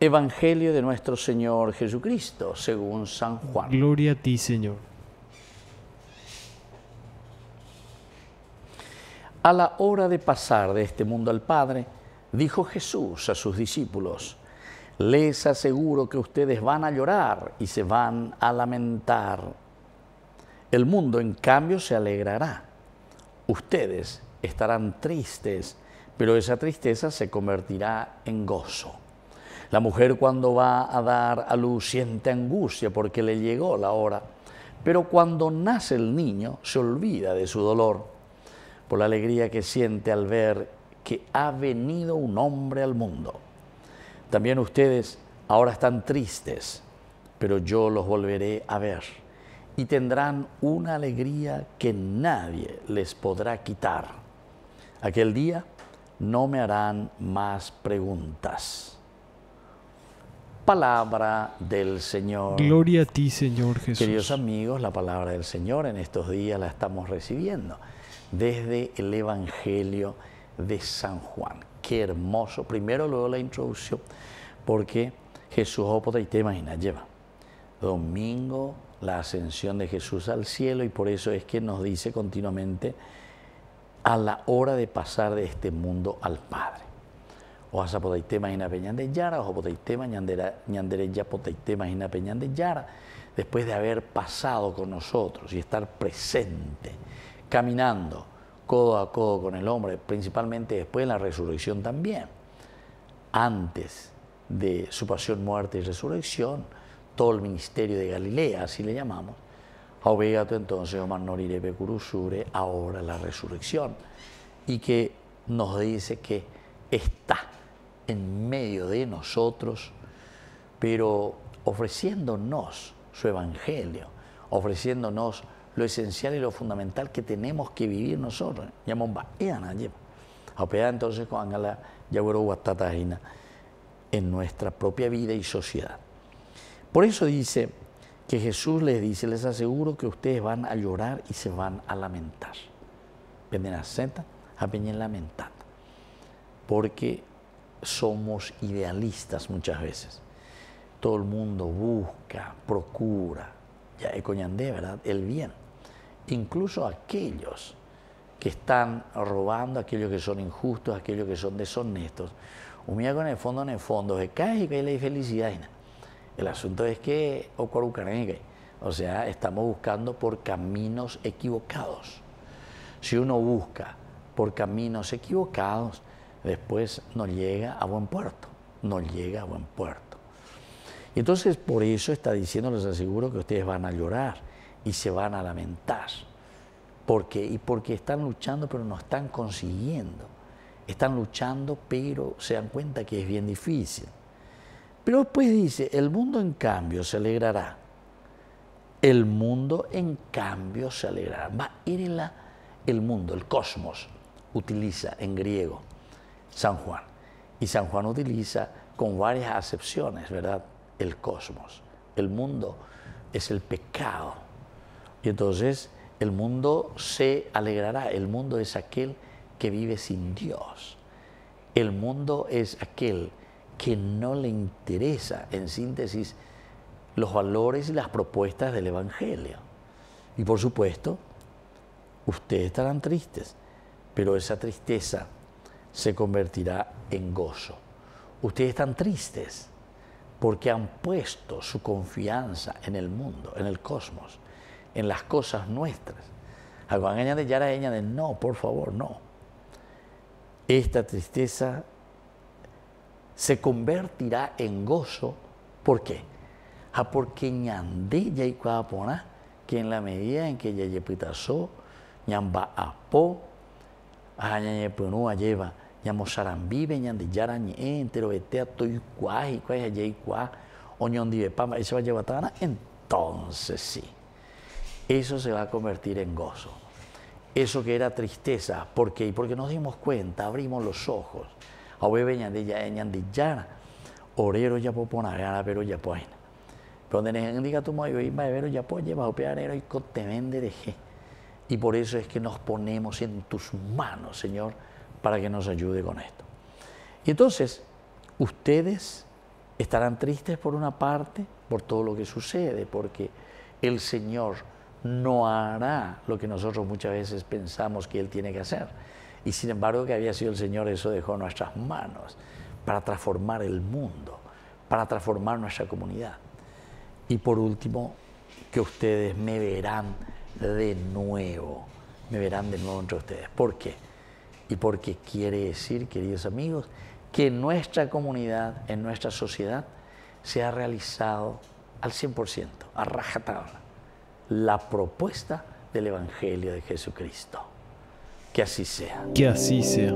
Evangelio de nuestro Señor Jesucristo, según San Juan. Gloria a ti, Señor. A la hora de pasar de este mundo al Padre, dijo Jesús a sus discípulos, les aseguro que ustedes van a llorar y se van a lamentar. El mundo, en cambio, se alegrará. Ustedes estarán tristes, pero esa tristeza se convertirá en gozo. La mujer cuando va a dar a luz siente angustia porque le llegó la hora, pero cuando nace el niño se olvida de su dolor por la alegría que siente al ver que ha venido un hombre al mundo. También ustedes ahora están tristes, pero yo los volveré a ver y tendrán una alegría que nadie les podrá quitar. Aquel día no me harán más preguntas palabra del Señor. Gloria a ti, Señor Jesús. Queridos amigos, la palabra del Señor en estos días la estamos recibiendo desde el Evangelio de San Juan. Qué hermoso. Primero, luego la introducción, porque Jesús oh, y te imaginas, lleva. Domingo, la ascensión de Jesús al cielo, y por eso es que nos dice continuamente a la hora de pasar de este mundo al Padre o peña de Yara, y Ñandere peña de Yara, después de haber pasado con nosotros y estar presente, caminando codo a codo con el hombre, principalmente después de la resurrección también, antes de su pasión, muerte y resurrección, todo el ministerio de Galilea, así le llamamos, obligato entonces, Omar Norirepe Curusure, ahora la resurrección, y que nos dice que está en medio de nosotros, pero ofreciéndonos su evangelio, ofreciéndonos lo esencial y lo fundamental que tenemos que vivir nosotros. Yamomba, entonces con Angela en nuestra propia vida y sociedad. Por eso dice que Jesús les dice, les aseguro que ustedes van a llorar y se van a lamentar. Venden a senta, a lamentar. Porque somos idealistas muchas veces. Todo el mundo busca, procura, ya Ecoñandé, ¿verdad? El bien. Incluso aquellos que están robando, aquellos que son injustos, aquellos que son deshonestos. miraco en el fondo, en el fondo, es y la felicidad. El asunto es que, o sea, estamos buscando por caminos equivocados. Si uno busca por caminos equivocados, después no llega a buen puerto, no llega a buen puerto. Y entonces por eso está diciendo, les aseguro que ustedes van a llorar y se van a lamentar. Y porque están luchando pero no están consiguiendo. Están luchando pero se dan cuenta que es bien difícil. Pero después dice, el mundo en cambio se alegrará. El mundo en cambio se alegrará. Va, el mundo, el cosmos, utiliza en griego San Juan. Y San Juan utiliza con varias acepciones, ¿verdad? El cosmos. El mundo es el pecado. Y entonces el mundo se alegrará. El mundo es aquel que vive sin Dios. El mundo es aquel que no le interesa, en síntesis, los valores y las propuestas del Evangelio. Y por supuesto, ustedes estarán tristes, pero esa tristeza se convertirá en gozo. Ustedes están tristes porque han puesto su confianza en el mundo, en el cosmos, en las cosas nuestras. ya no, por favor, no. Esta tristeza se convertirá en gozo. ¿Por qué? A ah, porque que en la medida en que ya yepitasó, ñamba ah, a lleva yamosarambi de yarani entero betea toikuá y cuá yeycuá oñón pama eso va a llevar entonces sí eso se va a convertir en gozo eso que era tristeza porque y porque nos dimos cuenta abrimos los ojos awe beñandi ya eñandi yara orero ya poponagara pero ya poena pues, pero donde diga tu moyo y maevero ya poye pues, o peanero y cotemende deje y por eso es que nos ponemos en tus manos señor para que nos ayude con esto. Y entonces, ustedes estarán tristes por una parte, por todo lo que sucede, porque el Señor no hará lo que nosotros muchas veces pensamos que Él tiene que hacer. Y sin embargo, que había sido el Señor, eso dejó nuestras manos para transformar el mundo, para transformar nuestra comunidad. Y por último, que ustedes me verán de nuevo, me verán de nuevo entre ustedes. ¿Por qué? Y porque quiere decir, queridos amigos, que en nuestra comunidad, en nuestra sociedad, se ha realizado al 100%, a rajatabla, la propuesta del Evangelio de Jesucristo. Que así sea. Que así sea.